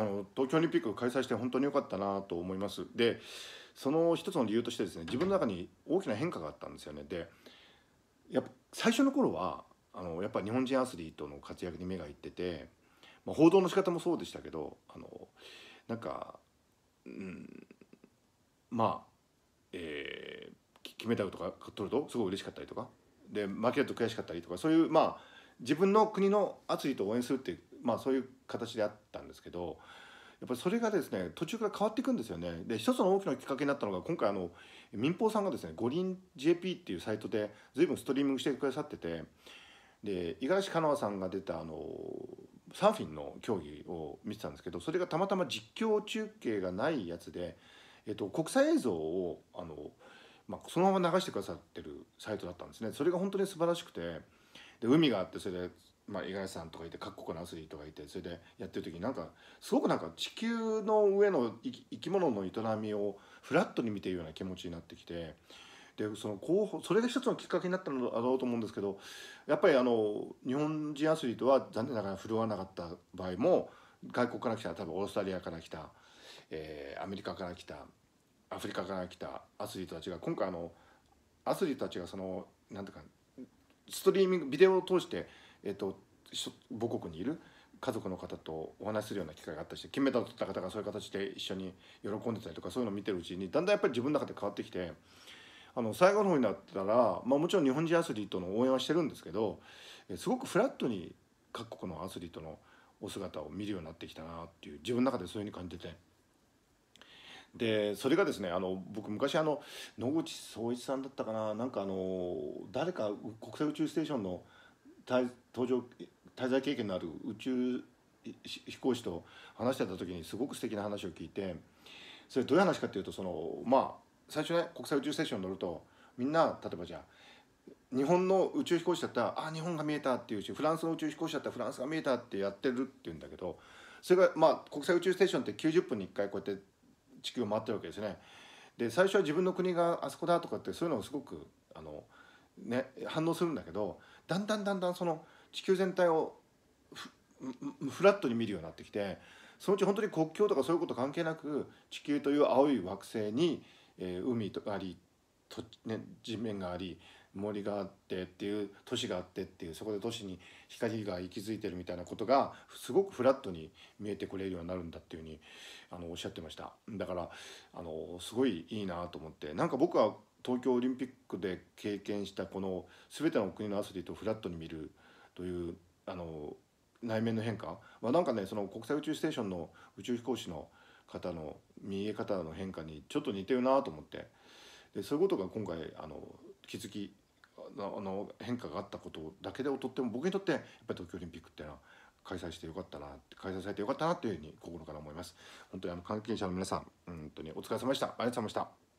あの東京オリンピックを開催して本当に良かったなと思いますでその一つの理由としてですね自分の中に大きな変化があったんですよねでやっぱ最初の頃はあのやっぱ日本人アスリートの活躍に目がいってて、まあ、報道の仕方もそうでしたけどあのなんか、うん、まあ、えー、決めたとか取るとすごい嬉しかったりとかで負けると悔しかったりとかそういうまあ自分の国のアスリートを応援するっていうまあ、そういう形であったんですけどやっぱりそれがですね途中から変わっていくんですよねで一つの大きなきっかけになったのが今回あの民放さんがですね五輪 JP っていうサイトで随分ストリーミングしてくださっててで五十嵐カノアさんが出たあのサーフィンの競技を見てたんですけどそれがたまたま実況中継がないやつで、えっと、国際映像をあの、まあ、そのまま流してくださってるサイトだったんですねそれが本当に素晴らしくてで海があってそれでまあ、五十さんとかいて各国のアスリートがいてそれでやってる時になんかすごくなんか地球の上の生き物の営みをフラットに見ているような気持ちになってきてでその候補それが一つのきっかけになったのだろうと思うんですけどやっぱりあの日本人アスリートは残念ながら振るわなかった場合も外国から来た多分オーストラリアから来た、えー、アメリカから来たアフリカから来たアスリートたちが今回あのアスリートたちがそのなんていうかストリーミングビデオを通して、えっと、母国にいる家族の方とお話しするような機会があったりして金メダルを取った方がそういう形で一緒に喜んでたりとかそういうのを見てるうちにだんだんやっぱり自分の中で変わってきてあの最後の方になったら、まあ、もちろん日本人アスリートの応援はしてるんですけどすごくフラットに各国のアスリートのお姿を見るようになってきたなっていう自分の中でそういうふうに感じてて。でそれがですねあの僕昔あの野口聡一さんだったかななんかあの誰か国際宇宙ステーションの搭乗滞在経験のある宇宙飛行士と話してた時にすごく素敵な話を聞いてそれどういう話かっていうとそのまあ最初ね国際宇宙ステーションに乗るとみんな例えばじゃあ日本の宇宙飛行士だったらあ日本が見えたっていうしフランスの宇宙飛行士だったらフランスが見えたってやってるっていうんだけどそれがまあ国際宇宙ステーションって90分に1回こうやって地球を回ってるわけですね。で最初は自分の国があそこだとかってそういうのをすごくあの、ね、反応するんだけどだんだんだんだんその。地球全体をフラットに見るようになってきてそのうち本当に国境とかそういうこと関係なく地球という青い惑星に、えー、海とありと、ね、地面があり森があってっていう都市があってっていうそこで都市に光が息づいてるみたいなことがすごくフラットに見えてくれるようになるんだっていうふうにあのおっしゃってましただからあのすごいいいなと思ってなんか僕は東京オリンピックで経験したこの全ての国のアスリートをフラットに見る。というあの内面の変化はなんかねその国際宇宙ステーションの宇宙飛行士の方の見え方の変化にちょっと似てるなと思ってでそういうことが今回あの気づきあの変化があったことだけで劣っても僕にとってやっぱり東京オリンピックっていうのは開催してよかったなって開催されてよかったなっていうふうに心から思います。本当にあの関係者の皆さん本当にお疲れ様でしたありがとうございました。